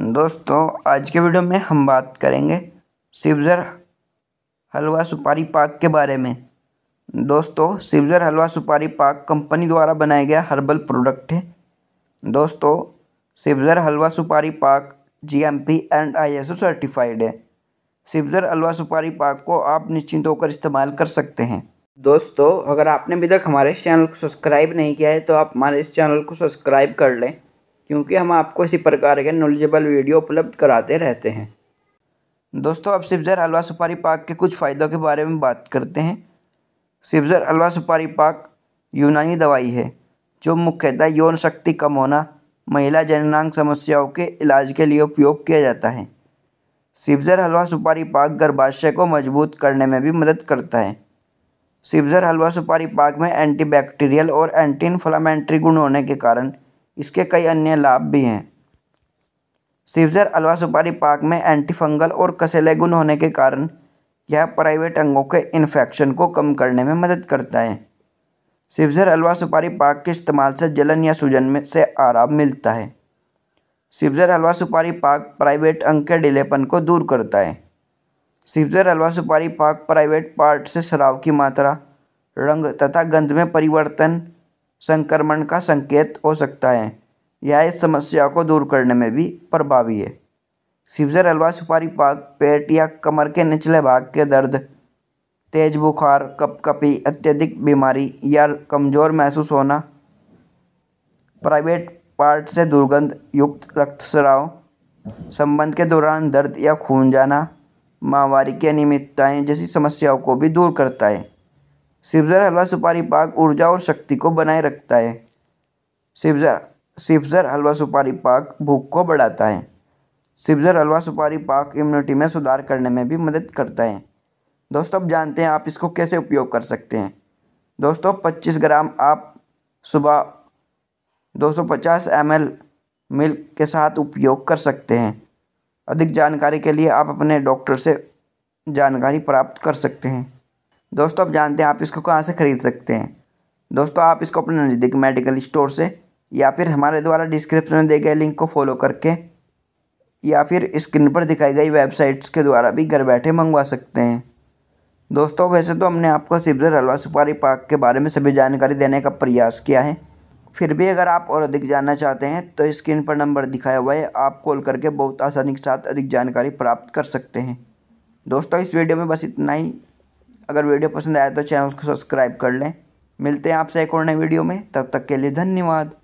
दोस्तों आज के वीडियो में हम बात करेंगे सिवजर हलवा सुपारी पाक के बारे में दोस्तों सिवजर हलवा सुपारी पाक कंपनी द्वारा बनाया गया हर्बल प्रोडक्ट है दोस्तों सिवजर हलवा सुपारी पाक जीएमपी एंड आईएसओ सर्टिफाइड है सिवजर हलवा सुपारी पाक को आप निश्चिंत होकर इस्तेमाल कर सकते हैं दोस्तों अगर आपने अभी तक हमारे चैनल को सब्सक्राइब नहीं किया है तो आप हमारे इस चैनल को सब्सक्राइब कर लें क्योंकि हम आपको इसी प्रकार के नॉलेजेबल वीडियो उपलब्ध कराते रहते हैं दोस्तों अब सिबजर हलवा सुपारी पाक के कुछ फ़ायदों के बारे में बात करते हैं सिबजर हलवा सुपारी पाक यूनानी दवाई है जो मुख्यतः यौन शक्ति कम होना महिला जननांग समस्याओं के इलाज के लिए उपयोग किया जाता है सिबजर हलवा सुपारी पाक गर्भाशय को मजबूत करने में भी मदद करता है सिबजर हलवा सुपारी पाक में एंटीबैक्टीरियल और एंटी इन्फ्लामेंट्री गुण होने के कारण इसके कई अन्य लाभ भी हैं सिवजर अलवा सुपारी पार्क में एंटीफंगल और कसेले गुण होने के कारण यह प्राइवेट अंगों के इन्फेक्शन को कम करने में मदद करता है सिवजर अलवा सुपारी पाक के इस्तेमाल से जलन या सूजन में से आराम मिलता है सिवजर अलवा सुपारी पाक प्राइवेट अंग के डिलेपन को दूर करता है सिवजर अलवा सुपारी पाक प्राइवेट पार्ट से शराब की मात्रा रंग तथा गंध में परिवर्तन संक्रमण का संकेत हो सकता है यह इस समस्या को दूर करने में भी प्रभावी है सिवजर हलवा सुपारी पाक पेट या कमर के निचले भाग के दर्द तेज बुखार कपकपी अत्यधिक बीमारी या कमज़ोर महसूस होना प्राइवेट पार्ट से दुर्गंध युक्त रक्तस्राव संबंध के दौरान दर्द या खून जाना माहवारी की अनियमितताएँ जैसी समस्याओं को भी दूर करता है सिफजर हलवा सुपारी पाक ऊर्जा और शक्ति को बनाए रखता है सिफजर सिफजर हलवा सुपारी पाक भूख को बढ़ाता है सिफजर हलवा सुपारी पाक इम्यूनिटी में सुधार करने में भी मदद करता है दोस्तों अब जानते हैं आप इसको कैसे उपयोग कर सकते हैं दोस्तों 25 ग्राम आप सुबह 250 सौ मिल्क के साथ उपयोग कर सकते हैं अधिक जानकारी के लिए आप अपने डॉक्टर से जानकारी प्राप्त कर सकते हैं दोस्तों आप जानते हैं आप इसको कहाँ से ख़रीद सकते हैं दोस्तों आप इसको अपने नज़दीक मेडिकल स्टोर से या फिर हमारे द्वारा डिस्क्रिप्शन में दिए गए लिंक को फॉलो करके या फिर स्क्रीन पर दिखाई गई वेबसाइट्स के द्वारा भी घर बैठे मंगवा सकते हैं दोस्तों वैसे तो हमने आपको सिबजर हलवा सुपारी पार्क के बारे में सभी जानकारी देने का प्रयास किया है फिर भी अगर आप और अधिक जानना चाहते हैं तो स्क्रीन पर नंबर दिखाया हुआ है आप कॉल करके बहुत आसानी के साथ अधिक जानकारी प्राप्त कर सकते हैं दोस्तों इस वीडियो में बस इतना ही अगर वीडियो पसंद आया तो चैनल को सब्सक्राइब कर लें मिलते हैं आपसे एक और नए वीडियो में तब तक के लिए धन्यवाद